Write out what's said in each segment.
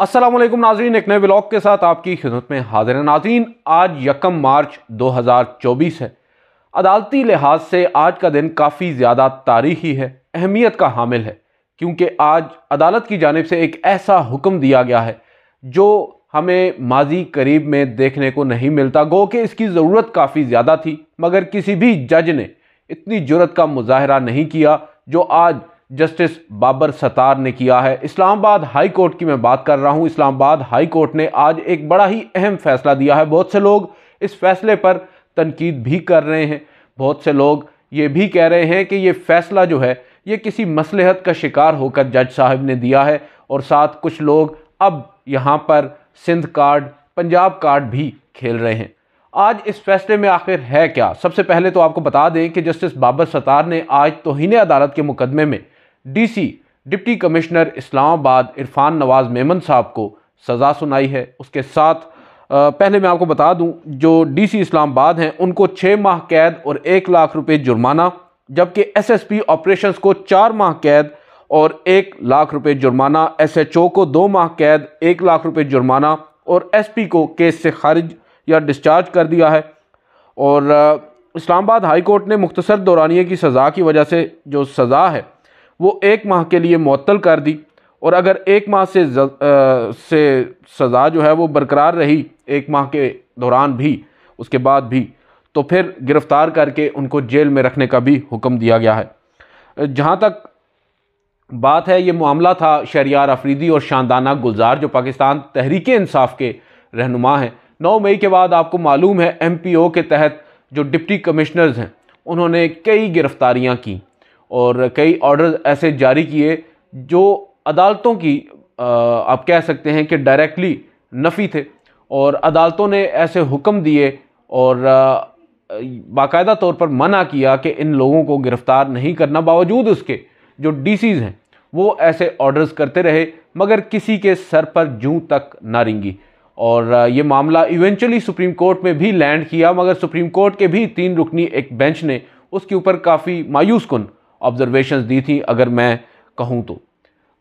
असलम नाजीन एक नए ब्लॉग के साथ आपकी खिदमत में हाजिर है नाजीन आज यकम मार्च 2024 है अदालती लिहाज से आज का दिन काफ़ी ज़्यादा तारीखी है अहमियत का हामिल है क्योंकि आज अदालत की जानब से एक ऐसा हुक्म दिया गया है जो हमें माजी करीब में देखने को नहीं मिलता गो कि इसकी ज़रूरत काफ़ी ज़्यादा थी मगर किसी भी जज ने इतनी जरूरत का मुजाहरा नहीं किया जो आज जस्टिस बाबर सतार ने किया है इस्लामाबाद हाई कोर्ट की मैं बात कर रहा हूँ इस्लामाबाद हाई कोर्ट ने आज एक बड़ा ही अहम फैसला दिया है बहुत से लोग इस फैसले पर तनकीद भी कर रहे हैं बहुत से लोग ये भी कह रहे हैं कि ये फैसला जो है ये किसी मसलहत का शिकार होकर जज साहब ने दिया है और साथ कुछ लोग अब यहाँ पर सिंध कार्ड पंजाब कार्ड भी खेल रहे हैं आज इस फैसले में आखिर है क्या सबसे पहले तो आपको बता दें कि जस्टिस बाबर सतार ने आज तोहन अदालत के मुकदमे में DC deputy commissioner Islamabad Irfan Nawaz Memon sahab को सज़ा सुनाई है उसके साथ पहले मैं आपको बता दूं जो डीसी इस्लामाबाद हैं उनको छः माह कैद और एक लाख रुपए जुर्माना जबकि एसएसपी ऑपरेशंस को चार माह कैद और एक लाख रुपए जुर्माना एसएचओ को दो माह कैद एक लाख रुपए जुर्माना और एसपी को केस से खारिज या डिस्चार्ज कर दिया है और इस्लामाबाद हाई कोर्ट ने मुख्तसर दौरानिए की सज़ा की वजह से जो सज़ा है वो एक माह के लिए मअतल कर दी और अगर एक माह से ज, आ, से सज़ा जो है वो बरकरार रही एक माह के दौरान भी उसके बाद भी तो फिर गिरफ़्तार करके उनको जेल में रखने का भी हुक्म दिया गया है जहाँ तक बात है ये मामला था शहरियार अफरीदी और शानदाना गुलजार जो पाकिस्तान तहरीक इंसाफ के रहनुमा हैं नौ मई के बाद आपको मालूम है एम पी ओ के तहत जो डिप्टी कमिश्नर्स हैं उन्होंने कई गिरफ़्तारियाँ की और कई ऑर्डर ऐसे जारी किए जो अदालतों की आप कह सकते हैं कि डायरेक्टली नफ़ी थे और अदालतों ने ऐसे हुक्म दिए और बाकायदा तौर पर मना किया कि इन लोगों को गिरफ़्तार नहीं करना बावजूद उसके जो डी हैं वो ऐसे ऑर्डर्स करते रहे मगर किसी के सर पर जूं तक ना रिंगी और ये मामला इवेंचुअली सुप्रीम कोर्ट में भी लैंड किया मगर सुप्रीम कोर्ट के भी तीन रुकनी एक बेंच ने उसके ऊपर काफ़ी मायूस कन ऑब्जर्वेशन दी थी अगर मैं कहूँ तो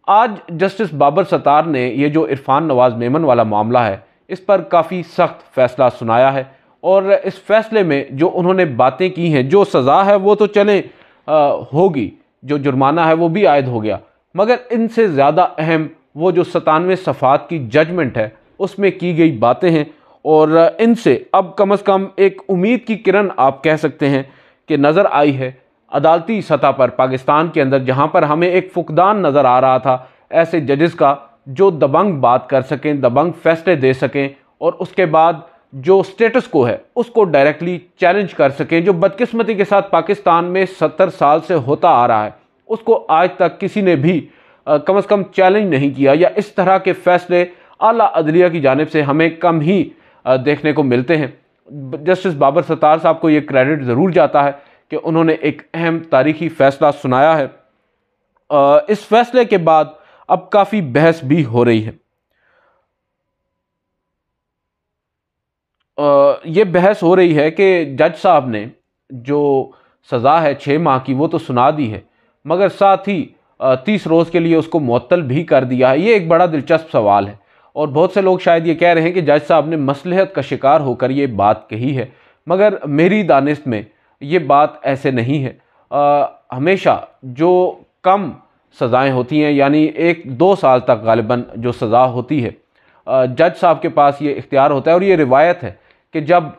आज जस्टिस बाबर सतार ने ये जो इरफान नवाज़ मेमन वाला मामला है इस पर काफ़ी सख्त फैसला सुनाया है और इस फैसले में जो उन्होंने बातें की हैं जो सज़ा है वो तो चले होगी जो जुर्माना है वो भी आयद हो गया मगर इनसे ज़्यादा अहम वो जो सतानवे सफ़ात की जजमेंट है उसमें की गई बातें हैं और इनसे अब कम अज़ कम एक उम्मीद की किरण आप कह सकते हैं कि नज़र आई है अदालती सतह पर पाकिस्तान के अंदर जहां पर हमें एक फुकदान नज़र आ रहा था ऐसे जजेस का जो दबंग बात कर सकें दबंग फैसले दे सकें और उसके बाद जो स्टेटस को है उसको डायरेक्टली चैलेंज कर सकें जो बदकिस्मती के साथ पाकिस्तान में सत्तर साल से होता आ रहा है उसको आज तक किसी ने भी आ, कम अज़ कम चैलेंज नहीं किया या इस तरह के फैसले अला अदलिया की जानब से हमें कम ही आ, देखने को मिलते हैं जस्टिस बाबर सत्तार साहब को ये क्रेडिट ज़रूर जाता है कि उन्होंने एक अहम तारीखी फ़ैसला सुनाया है इस फैसले के बाद अब काफ़ी बहस भी हो रही है ये बहस हो रही है कि जज साहब ने जो सज़ा है छह माह की वो तो सुना दी है मगर साथ ही तीस रोज़ के लिए उसको मअतल भी कर दिया है ये एक बड़ा दिलचस्प सवाल है और बहुत से लोग शायद ये कह रहे हैं कि जज साहब ने मसलहत का शिकार होकर ये बात कही है मगर मेरी दानिश में ये बात ऐसे नहीं है आ, हमेशा जो कम सज़ाएं होती हैं यानी एक दो साल तक गालिबा जो सज़ा होती है जज साहब के पास ये इख्तियार होता है और ये रिवायत है कि जब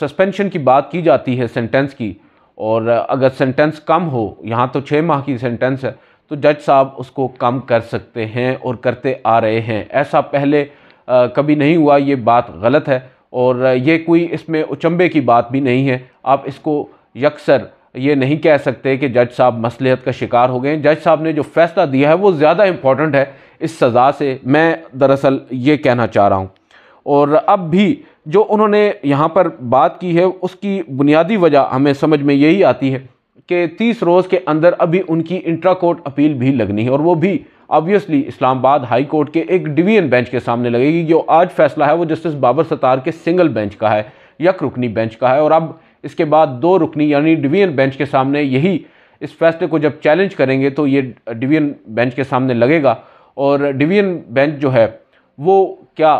सस्पेंशन की बात की जाती है सेंटेंस की और अगर सेंटेंस कम हो यहाँ तो छः माह की सेंटेंस है तो जज साहब उसको कम कर सकते हैं और करते आ रहे हैं ऐसा पहले आ, कभी नहीं हुआ ये बात गलत है और ये कोई इसमें उचंबे की बात भी नहीं है आप इसको यकसर ये नहीं कह सकते कि जज साहब मसलहत का शिकार हो गए जज साहब ने जो फैसला दिया है वो ज़्यादा इम्पॉर्टेंट है इस सज़ा से मैं दरअसल ये कहना चाह रहा हूँ और अब भी जो उन्होंने यहाँ पर बात की है उसकी बुनियादी वजह हमें समझ में यही आती है कि तीस रोज़ के अंदर अभी उनकी इंट्रा कोर्ट अपील भी लगनी है और वो भी ऑब्वियसली इस्लामाबाद हाई कोर्ट के एक डिवीजन बेंच के सामने लगेगी जो आज फैसला है वो जस्टिस बाबर सतार के सिंगल बेंच का है यक रुकनी बेंच का है और अब इसके बाद दो रुकनी यानी डिवीजन बेंच के सामने यही इस फैसले को जब चैलेंज करेंगे तो ये डिवीजन बेंच के सामने लगेगा और डिवीजन बेंच जो है वो क्या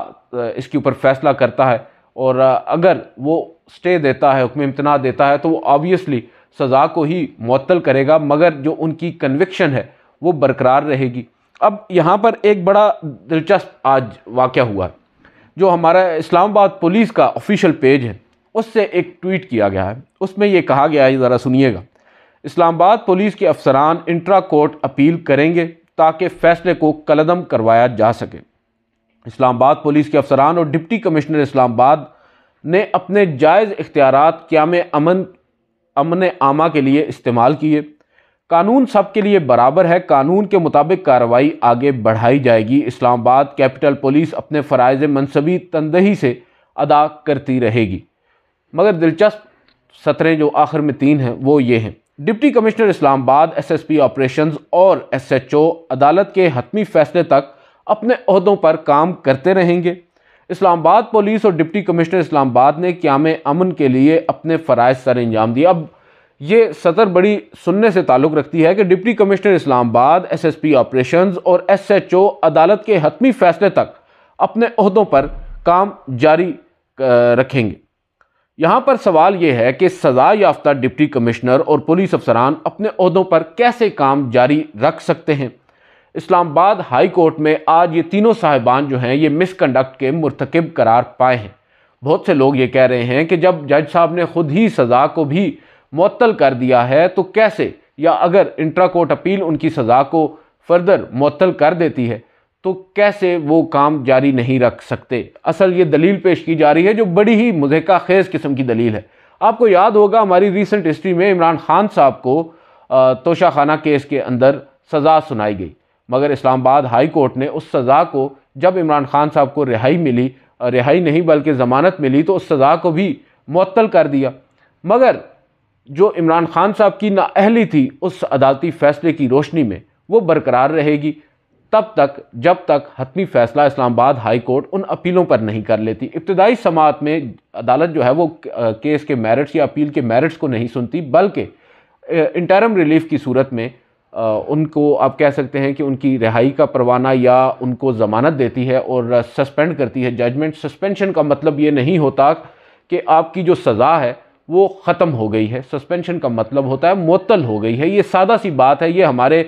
इसके ऊपर फैसला करता है और अगर वो स्टे देता है हुक्म इम्तना देता है तो वो ऑब्वियसली सज़ा को ही मअतल करेगा मगर जो उनकी कन्विक्शन है वो बरकरार रहेगी अब यहाँ पर एक बड़ा दिलचस्प आज वाक़ हुआ जो हमारा इस्लामाबाद पुलिस का ऑफिशियल पेज है उससे एक ट्वीट किया गया है उसमें यह कहा गया है ज़रा सुनिएगा इस्लामाबाद पुलिस के अफसरान इंट्रा कोर्ट अपील करेंगे ताकि फ़ैसले को कलदम करवाया जा सके इस्लामाबाद पुलिस के अफसरान और डिप्टी कमिश्नर इस्लामाबाद ने अपने जायज़ इख्तियार क्याम अमन अमन आमा के लिए इस्तेमाल किए कानून सबके लिए बराबर है कानून के मुताबिक कार्रवाई आगे बढ़ाई जाएगी इस्लामाबाद कैपिटल पुलिस अपने फ़रज़ मनसबी तनदही से अदा करती रहेगी मगर दिलचस्प सत्रें जो आखिर में तीन हैं वो ये हैं deputy commissioner Islamabad SSP operations और एसएचओ अदालत के हतमी फैसले तक अपने अहदों पर काम करते रहेंगे इस्लामाबाद पुलिस और डिप्टी कमिश्नर इस्लामाबाद ने क्याम अमन के लिए अपने फ़रज़ सर अंजाम दिए अब ये सतर बड़ी सुनने से ताल्लुक़ रखती है कि deputy commissioner Islamabad SSP operations और एसएचओ अदालत के हतमी फैसले तक अपने अहदों पर काम जारी रखेंगे यहाँ पर सवाल ये है कि सज़ा याफ्ता डिप्टी कमिश्नर और पुलिस अफसरान अपने अहदों पर कैसे काम जारी रख सकते हैं इस्लामाबाद हाई कोर्ट में आज ये तीनों साहिबान जो हैं ये मिसकंडक्ट के मरतकब करार पाए हैं बहुत से लोग ये कह रहे हैं कि जब जज साहब ने ख़ुद ही सज़ा को भी मअतल कर दिया है तो कैसे या अगर इंट्रा कोर्ट अपील उनकी सज़ा को फर्दर मअतल कर देती है तो कैसे वो काम जारी नहीं रख सकते असल ये दलील पेश की जा रही है जो बड़ी ही मज़हका खेज़ किस्म की दलील है आपको याद होगा हमारी रिसेंट हिस्ट्री में इमरान खान साहब को तोशाखाना केस के अंदर सज़ा सुनाई गई मगर इस्लामाबाद हाई कोर्ट ने उस सज़ा को जब इमरान खान साहब को रिहाई मिली रिहाई नहीं बल्कि ज़मानत मिली तो उस सज़ा को भी मअतल कर दिया मगर जो इमरान खान साहब की नाअहली थी उस अदालती फ़ैसले की रोशनी में वो बरकरार रहेगी तब तक जब तक हतमी फ़ैसला इस्लामाबाद हाई कोर्ट उन अपीलों पर नहीं कर लेती इब्तदाई समात में अदालत जो है वो केस के मेरिट्स या अपील के मेरिट्स को नहीं सुनती बल्कि इंटरम रिलीफ की सूरत में उनको आप कह सकते हैं कि उनकी रिहाई का परवाना या उनको ज़मानत देती है और सस्पेंड करती है जजमेंट सस्पेंशन का मतलब ये नहीं होता कि आपकी जो सज़ा है वो ख़त्म हो गई है सस्पेंशन का मतलब होता है मअतल हो गई है ये सादा सी बात है ये हमारे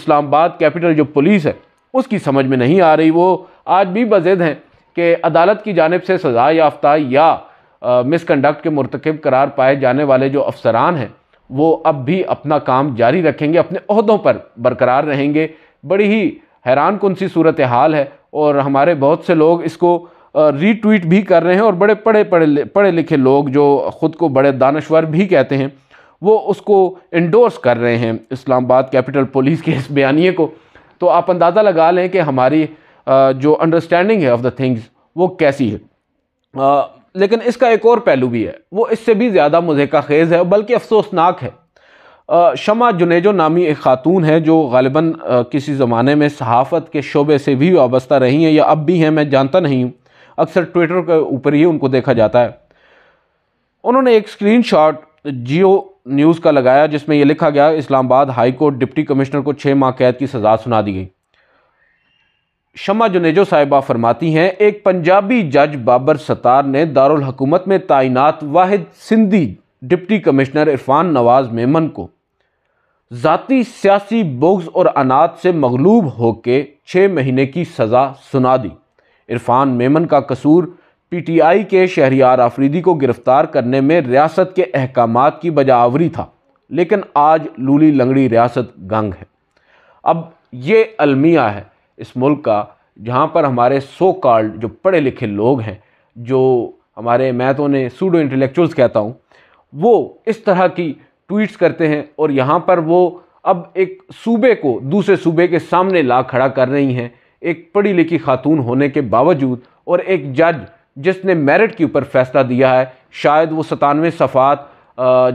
इस्लामाबाद कैपिटल जो पुलिस है उसकी समझ में नहीं आ रही वो आज भी बजद हैं कि अदालत की जानब से सज़ा याफ्ता या मिसकंडक्ट के मरतकब करार पाए जाने वाले जो अफसरान हैं वो अब भी अपना काम जारी रखेंगे अपने अहदों पर बरकरार रहेंगे बड़ी ही हैरान कन सी सूरत हाल है और हमारे बहुत से लोग इसको रीट्वीट भी कर रहे हैं और बड़े पढ़े पढ़े पढ़े लिखे लोग जो ख़ुद को बड़े दानश्वर भी कहते हैं वो उसको इंडोर्स कर रहे हैं इस्लामाबाद कैपिटल पुलिस के इस बयानी को तो आप अंदाज़ा लगा लें कि हमारी जो अंडरस्टैंडिंग है ऑफ़ द थिंग्स वो कैसी है लेकिन इसका एक और पहलू भी है वो इससे भी ज़्यादा मज़ेका खेज़ है बल्कि अफसोसनाक है शमा जुनेजो नामी एक ख़ातून है जो गालिबा किसी ज़माने में सहाफ़त के शोबे से भी वाबस्ता रही हैं या अब भी हैं मैं जानता नहीं हूँ अक्सर ट्विटर के ऊपर ही उनको देखा जाता है उन्होंने एक स्क्रीनशॉट जियो न्यूज़ का लगाया जिसमें यह लिखा गया Islamabad high court deputy commissioner को छः माह कैद की सज़ा सुना दी गई शमा जुनेजो साहिबा फरमाती हैं एक पंजाबी जज बाबर सतार ने दारुल हकूमत में तैनात वाहिद सिंधी डिप्टी कमिश्नर इरफान नवाज मेमन को जाति सियासी बोग्स और अनाथ से मगलूब होकर छः महीने की सज़ा सुना दी इरफान मेमन का कसूर पीटीआई के शहरियार आफरीदी को गिरफ्तार करने में रियासत के अहकाम की बजावरी था लेकिन आज लूली लंगड़ी रियासत गंग है अब ये अलमिया है इस मुल्क का जहाँ पर हमारे सो कार्ड जो पढ़े लिखे लोग हैं जो हमारे मैं तो उन्हें सूडो इंटेलेक्चुअल्स कहता हूँ वो इस तरह की ट्वीट्स करते हैं और यहाँ पर वो अब एक सूबे को दूसरे सूबे के सामने ला खड़ा कर रही हैं एक पढ़ी लिखी खातून होने के बावजूद और एक जज जिसने मेरिट के ऊपर फैसला दिया है शायद वो सतानवे सफ़ात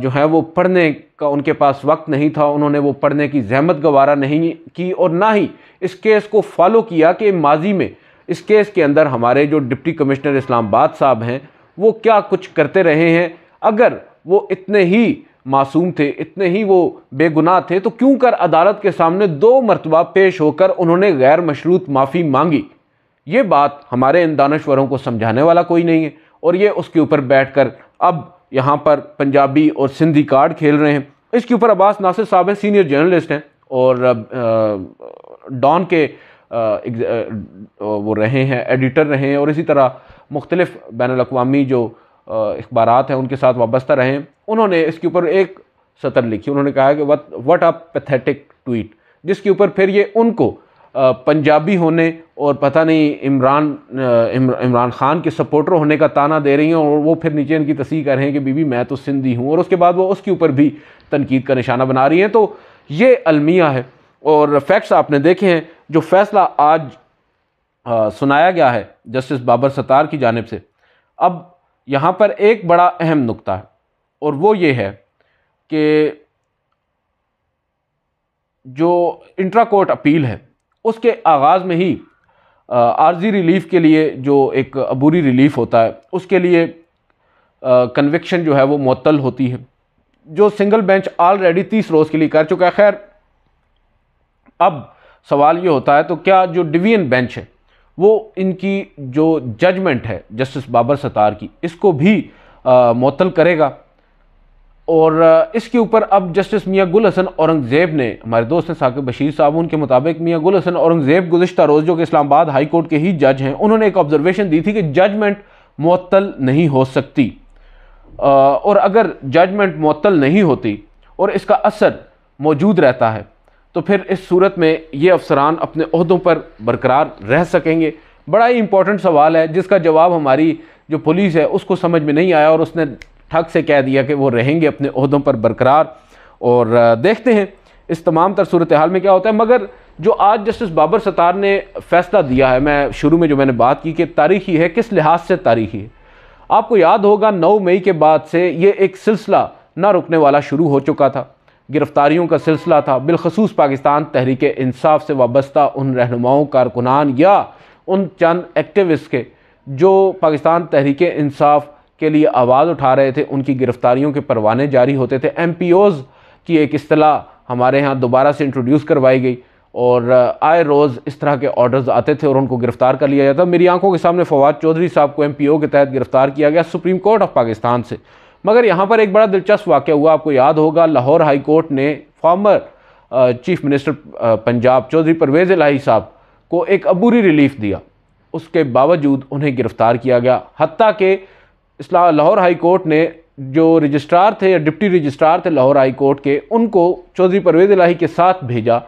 जो है वो पढ़ने का उनके पास वक्त नहीं था उन्होंने वो पढ़ने की जहमत गवारा नहीं की और ना ही इस केस को फॉलो किया कि माजी में इस केस के अंदर हमारे जो डिप्टी कमिश्नर इस्लामाबाद साहब हैं वो क्या कुछ करते रहे हैं अगर वो इतने ही मासूम थे इतने ही वो बेगुनाह थे तो क्यों कर अदालत के सामने दो मरतबा पेश होकर उन्होंने गैर मशरूत माफ़ी मांगी ये बात हमारे इन दानश्वरों को समझाने वाला कोई नहीं है और ये उसके ऊपर बैठ कर अब यहाँ पर पंजाबी और सिंधी कार्ड खेल रहे हैं इसके ऊपर अब्बास नासिर साहब हैं सीनियर जर्नलिस्ट हैं और डॉन के वो रहे हैं एडिटर रहे हैं और इसी तरह मुख्तलिफ़ बैन अवी जो अखबार हैं उनके साथ वाबस्ता रहें उन्होंने इसके ऊपर एक सतर लिखी उन्होंने कहा कि what what a pathetic tweet जिसके ऊपर फिर ये उनको पंजाबी होने और पता नहीं इमरान इमरान खान के सपोर्टर होने का ताना दे रही हैं और वो फिर नीचे इनकी तस्ह कर रहे हैं कि बीबी मैं तो सिंधी हूँ और उसके बाद वो उसके ऊपर भी तनकीद का निशाना बना रही हैं तो ये अलमिया है और फैक्ट्स आपने देखे हैं जो फैसला आज आ, सुनाया गया है जस्टिस बाबर सतार की जानब से अब यहाँ पर एक बड़ा अहम नुक्ता है और वो ये है कि जो इंट्रा कोर्ट अपील है उसके आगाज़ में ही आर्जी रिलीफ़ के लिए जो एक अबूरी रिलीफ़ होता है उसके लिए कन्विक्शन जो है वो मअतल होती है जो सिंगल बेंच ऑलरेडी तीस रोज़ के लिए कर चुका है खैर अब सवाल ये होता है तो क्या जो डिवीजन बेंच है वो इनकी जो जजमेंट है जस्टिस बाबर सतार की इसको भी मअतल करेगा और इसके ऊपर अब जस्टिस मियाँ गुल हसन औरंगज़ेब ने हमारे दोस्त हैं साकिब बशीर साहब उनके मुताबिक मियाँ गुल हसन औरंगज़ेब गुजशत रोज़ जो कि इस्लामाबाद हाई कोर्ट के ही जज हैं उन्होंने एक ऑब्जर्वेशन दी थी कि जजमेंट मअतल नहीं हो सकती और अगर जजमेंट मअतल नहीं होती और इसका असर मौजूद रहता है तो फिर इस सूरत में ये अफसरान अपने अहदों पर बरकरार रह सकेंगे बड़ा ही इंपॉर्टेंट सवाल है जिसका जवाब हमारी जो पुलिस है उसको समझ में नहीं आया और उसने ठग से कह दिया कि वो रहेंगे अपने अहदों पर बरकरार और देखते हैं इस तमाम तर सूरत हाल में क्या होता है मगर जो आज जस्टिस बाबर सतार ने फैसला दिया है मैं शुरू में जो मैंने बात की कि तारीखी है किस लिहाज से तारीखी है आपको याद होगा नौ मई के बाद से ये एक सिलसिला ना रुकने वाला शुरू हो चुका था गिरफ्तारियों का सिलसिला था बिलखसूस पाकिस्तान तहरीक इंसाफ से वाबस्ता उन रहनुमाओं कारकुनान या उन चंद एक्टिविस्ट के जो पाकिस्तान तहरीक इंसाफ के लिए आवाज़ उठा रहे थे उनकी गिरफ़्तारियों के परवाने जारी होते थे एम पी ओज़ की एक अतला हमारे यहाँ दोबारा से इंट्रोड्यूस करवाई गई और uh, आए रोज़ इस तरह के ऑर्डर्स आते थे और उनको गिरफ़्तार कर लिया जाता मेरी आंखों के सामने फवाद चौधरी साहब को एम पी ओ के तहत गिरफ़्तार किया गया सुप्रीम कोर्ट ऑफ पाकिस्तान से मगर यहाँ पर एक बड़ा दिलचस्प वाक्य हुआ आपको याद होगा लाहौर हाई कोर्ट ने former chief minister Punjab Chaudhry Pervaiz Elahi sahab को एक अबूरी रिलीफ दिया उसके बावजूद उन्हें गिरफ़्तार किया गया हती के लाहौर हाई कोर्ट ने जो रजिस्ट्रार थे या डिप्टी रजिस्ट्रार थे लाहौर हाई कोर्ट के उनको चौधरी परवेज़ लाही के साथ भेजा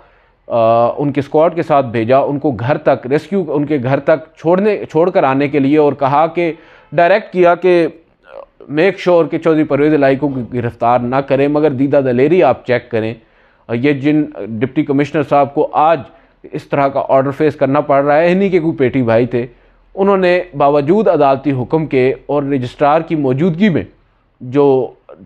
आ, उनके स्क्वाड के साथ भेजा उनको घर तक रेस्क्यू उनके घर तक छोड़ने छोड़ कर आने के लिए और कहा कि डायरेक्ट किया कि मेक श्योर कि चौधरी परवेज़ लाई को गिरफ़्तार ना करें मगर दीदा दलेरी आप चेक करें ये जिन डिप्टी कमिश्नर साहब को आज इस तरह का ऑर्डर फेस करना पड़ रहा है इन्हीं के कोई पेटी भाई थे उन्होंने बावजूद अदालती हुक्म के और रजिस्ट्रार की मौजूदगी में जो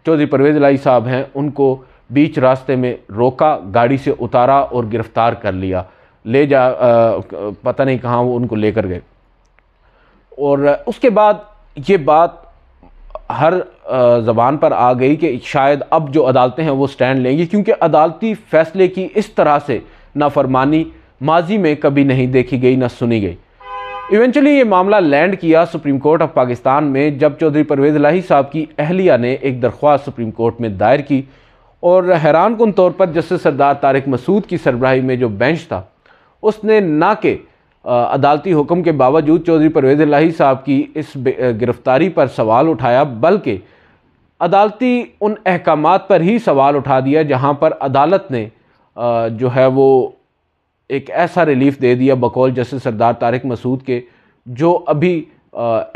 चौधरी परवेज़ लाई साहब हैं उनको बीच रास्ते में रोका गाड़ी से उतारा और गिरफ़्तार कर लिया ले जा आ, पता नहीं कहाँ वो उनको लेकर गए और उसके बाद ये बात हर ज़बान पर आ गई कि शायद अब जो अदालतें हैं वो स्टैंड लेंगी क्योंकि अदालती फ़ैसले की इस तरह से नाफरमानी माजी में कभी नहीं देखी गई ना सुनी गई इवेंचुअली ये मामला लैंड किया सुप्रीम कोर्ट ऑफ पाकिस्तान में जब चौधरी परवेज लाही साहब की अहलिया ने एक दरख्वास्त सुप्रीम कोर्ट में दायर की और हैरान कन तौर पर जस्टिस सरदार तारक मसूद की सरबराही में जो बेंच था उसने ना के अदालती हुक्म के बावजूद चौधरी परवेज़ लाही साहब की इस गिरफ़्तारी पर सवाल उठाया बल्कि अदालती उन अहकाम पर ही सवाल उठा दिया जहाँ पर अदालत ने जो है वो एक ऐसा रिलीफ दे दिया बकौल जस्टिस सरदार तारिक मसूद के जो अभी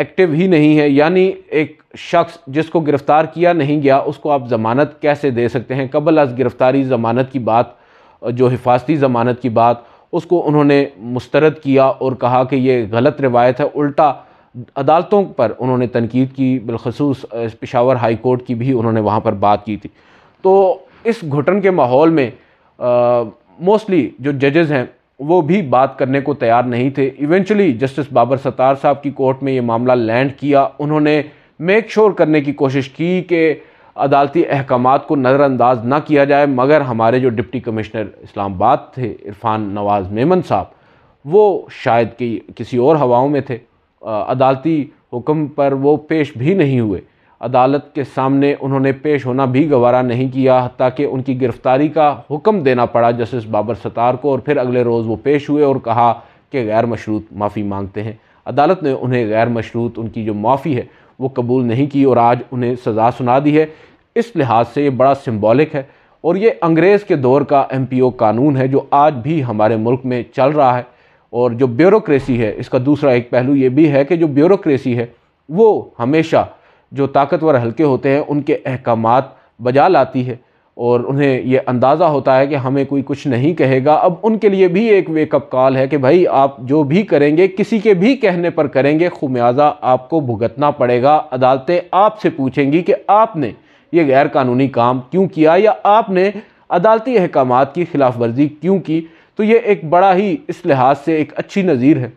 एक्टिव ही नहीं है यानी एक शख्स जिसको गिरफ़्तार किया नहीं गया उसको आप ज़मानत कैसे दे सकते हैं कबल अज़ गिरफ़्तारी ज़मानत की बात जो हिफाजती ज़मानत की बात उसको उन्होंने मुस्तरद किया और कहा कि ये गलत रिवायत है उल्टा अदालतों पर उन्होंने तनकीद की बिलखसूस पिशावर हाई कोर्ट की भी उन्होंने वहाँ पर बात की थी तो इस घुटन के माहौल में मोस्टली जो जजेज़ हैं वो भी बात करने को तैयार नहीं थे इवेंचुअली जस्टिस बाबर सत्तार साहब की कोर्ट में ये मामला लैंड किया उन्होंने मेक श्योर sure करने की कोशिश की कि अदालती अहकाम को नज़रअंदाज ना किया जाए मगर हमारे जो डिप्टी कमिश्नर इस्लामाबाद थे इरफान नवाज़ मेमन साहब वो शायद कि किसी और हवाओं में थे अदालती हुक्म पर वो पेश भी नहीं हुए अदालत के सामने उन्होंने पेश होना भी गवारा नहीं किया ताकि उनकी गिरफ़्तारी का हुक्म देना पड़ा जस्टिस बाबर सतार को और फिर अगले रोज़ वो पेश हुए और कहा कि गैर मशरूत माफ़ी मांगते हैं अदालत ने उन्हें गैर मशरूत उनकी जो माफ़ी है वो कबूल नहीं की और आज उन्हें सज़ा सुना दी है इस लिहाज से ये बड़ा सिम्बॉलिक है और ये अंग्रेज़ के दौर का एम पी ओ कानून है जो आज भी हमारे मुल्क में चल रहा है और जो ब्यूरोक्रेसी है इसका दूसरा एक पहलू ये भी है कि जो ब्यूरोक्रेसी है वो हमेशा जो ताकतवर हल्के होते हैं उनके अहकाम बजा लाती है और उन्हें ये अंदाज़ा होता है कि हमें कोई कुछ नहीं कहेगा अब उनके लिए भी एक वेकअप कॉल है कि भाई आप जो भी करेंगे किसी के भी कहने पर करेंगे खुमियाजा आपको भुगतना पड़ेगा अदालतें आपसे पूछेंगी कि आपने ये गैर कानूनी काम क्यों किया या आपने अदालती अहकाम की खिलाफ वर्जी क्यों की तो ये एक बड़ा ही इस लिहाज से एक अच्छी नज़ीर है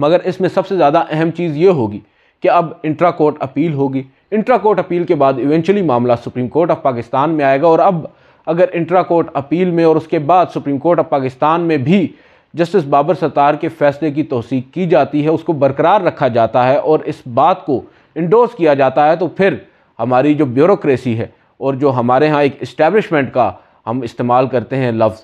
मगर इसमें सबसे ज़्यादा अहम चीज़ ये होगी कि अब इंट्रा कोर्ट अपील होगी इंट्रा कोर्ट अपील के बाद इवेंचुअली मामला सुप्रीम कोर्ट ऑफ पाकिस्तान में आएगा और अब अगर इंट्रा कोर्ट अपील में और उसके बाद सुप्रीम कोर्ट ऑफ पाकिस्तान में भी जस्टिस बाबर सतार के फैसले की तोसीक की जाती है उसको बरकरार रखा जाता है और इस बात को इंडोर्स किया जाता है तो फिर हमारी जो ब्यूरोक्रेसी है और जो हमारे यहाँ एक इस्टेबलिशमेंट का हम इस्तेमाल करते हैं लफ्ज़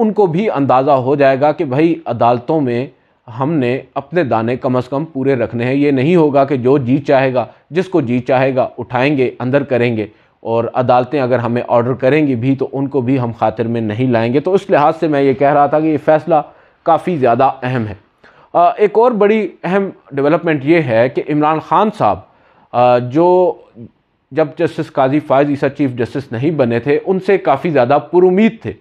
उनको भी अंदाज़ा हो जाएगा कि भाई अदालतों में हमने अपने दाने कम से कम पूरे रखने हैं ये नहीं होगा कि जो जी चाहेगा जिसको जी चाहेगा उठाएंगे अंदर करेंगे और अदालतें अगर हमें ऑर्डर करेंगी भी तो उनको भी हम खातिर में नहीं लाएंगे तो इस लिहाज से मैं ये कह रहा था कि ये फ़ैसला काफ़ी ज़्यादा अहम है एक और बड़ी अहम डेवलपमेंट ये है कि इमरान ख़ान साहब जो जब justice Qazi Faez Isa chief justice नहीं बने थे उनसे काफ़ी ज़्यादा पुरुद थे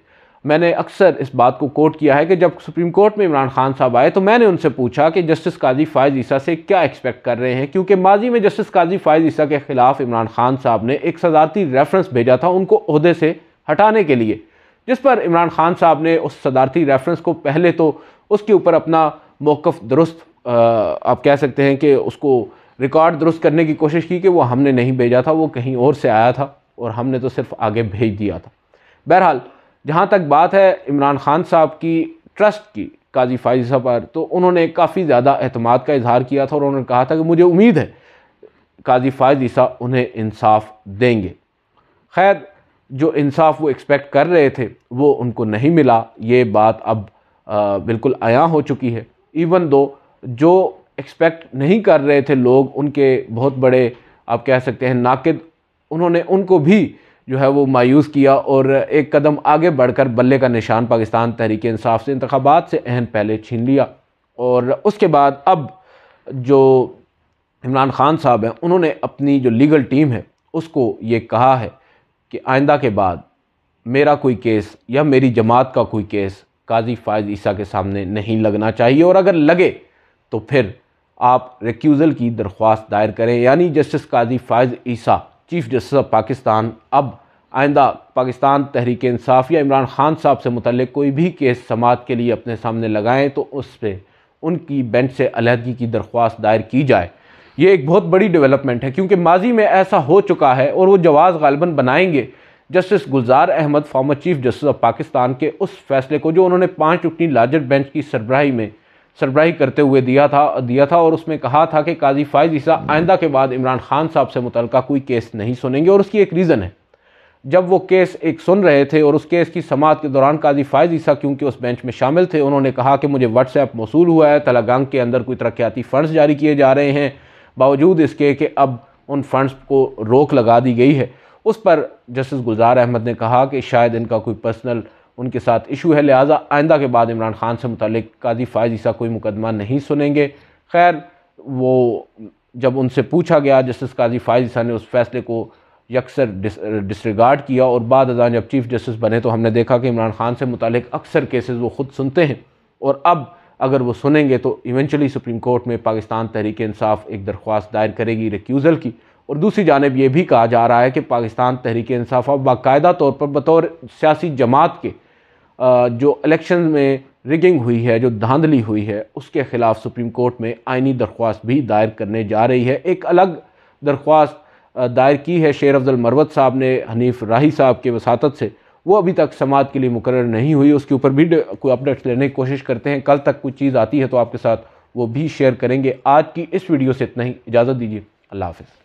मैंने अक्सर इस बात को कोट किया है कि जब सुप्रीम कोर्ट में इमरान खान साहब आए तो मैंने उनसे पूछा कि जस्टिस काजी फायज ईसा से क्या एक्सपेक्ट कर रहे हैं क्योंकि माजी में जस्टिस काजी फायज ईसा के ख़िलाफ़ इमरान खान साहब ने एक सदारती रेफरेंस भेजा था उनको अहदे से हटाने के लिए जिस पर इमरान खान साहब ने उस सदारती रेफरेंस को पहले तो उसके ऊपर अपना मौक़ दुरुस्त आप कह सकते हैं कि उसको रिकॉर्ड दुरुस्त करने की कोशिश की कि वो हमने नहीं भेजा था वो कहीं और से आया था और हमने तो सिर्फ आगे भेज दिया था बहरहाल जहाँ तक बात है इमरान खान साहब की ट्रस्ट की काजी फाइज साहब पर तो उन्होंने काफ़ी ज़्यादा अहतमाद का इजहार किया था और उन्होंने कहा था कि मुझे उम्मीद है काजी फाइज ईसा उन्हें इंसाफ देंगे खैर जो इंसाफ वो एक्सपेक्ट कर रहे थे वो उनको नहीं मिला ये बात अब आ, बिल्कुल आया हो चुकी है इवन दो जो एक्सपेक्ट नहीं कर रहे थे लोग उनके बहुत बड़े आप कह सकते हैं नाकद उन्होंने उनको भी जो है वो मायूस किया और एक कदम आगे बढ़कर बल्ले का निशान पाकिस्तान तहरीक इंसाफ से इंतबात से अहम पहले छीन लिया और उसके बाद अब जो इमरान खान साहब हैं उन्होंने अपनी जो लीगल टीम है उसको ये कहा है कि आइंदा के बाद मेरा कोई केस या मेरी जमात का कोई केस काजी फायज ईसा के सामने नहीं लगना चाहिए और अगर लगे तो फिर आप रिक्यूज़ल की दरख्वास्त दायर करें यानी justice Qazi Faez Isa chief justice of Pakistan अब आइंदा पाकिस्तान तहरीक इंसाफ या इमरान खान साहब से मुतल कोई भी केस समाज के लिए अपने सामने लगाएं तो उस पर उनकी बेंच से अलहदगी की दरख्वास्त दायर की जाए ये एक बहुत बड़ी डेवलपमेंट है क्योंकि माजी में ऐसा हो चुका है और वो जवाज़ गालबन बनाएंगे justice Gulzar Ahmed former chief justice of Pakistan के उस फैसले को जो उन्होंने पाँच रुकनी लार्जर बेंच की सरबराही में सरप्राइज करते हुए दिया था दिया था और उसमें कहा था कि काजी फायज ईसा आइंदा के बाद इमरान खान साहब से मुतल कोई केस नहीं सुनेंगे और उसकी एक रीज़न है जब वो केस एक सुन रहे थे और उस केस की समात के दौरान काजी फायज ईसा क्योंकि उस बेंच में शामिल थे उन्होंने कहा कि मुझे व्हाट्सएप मौसू हुआ है तलागंग के अंदर कोई तरक्याती फ़ंड्स जारी किए जा रहे हैं बावजूद इसके कि अब उन फंड्स को रोक लगा दी गई है उस पर जस्टिस गुलजार अहमद ने कहा कि शायद इनका कोई पर्सनल उनके साथ इशू है लिहाजा आइंदा के बाद इमरान खान से मुतलिक काजी फ़ायज ईसा कोई मुकदमा नहीं सुनेंगे खैर वो जब उनसे पूछा गया जस्टिस काजी फ़ायज ईसा ने उस फैसले को यकसर डिसरिगार्ड किया और बाद अजान जब चीफ जस्टिस बने तो हमने देखा कि इमरान खान से मुतलिक अक्सर केसेस वो ख़ुद सुनते हैं और अब अगर वो सुनेंगे तो इवेंचुअली सुप्रीम कोर्ट में पाकिस्तान तहरीक इंसाफ एक दरख्वास्त दायर करेगी रिक्यूज़ल की और दूसरी जानब यह भी कहा जा रहा है कि पाकिस्तान तहरीक इंसाफ अब बाकायदा तौर पर बतौर सियासी जमात के जो इलेक्शन में रिगिंग हुई है जो धांधली हुई है उसके ख़िलाफ़ सुप्रीम कोर्ट में आइनी दरख्वास्त भी दायर करने जा रही है एक अलग दरख्वास्त दायर की है शेर अफजल मरवत साहब ने हनीफ राही साहब के वसात से वो अभी तक समात के लिए मुकर नहीं हुई उसके ऊपर भी कोई अपडेट्स लेने की कोशिश करते हैं कल तक कोई चीज़ आती है तो आपके साथ वो भी शेयर करेंगे आज की इस वीडियो से इतना ही इजाज़त दीजिए अल्लाह हाफिज़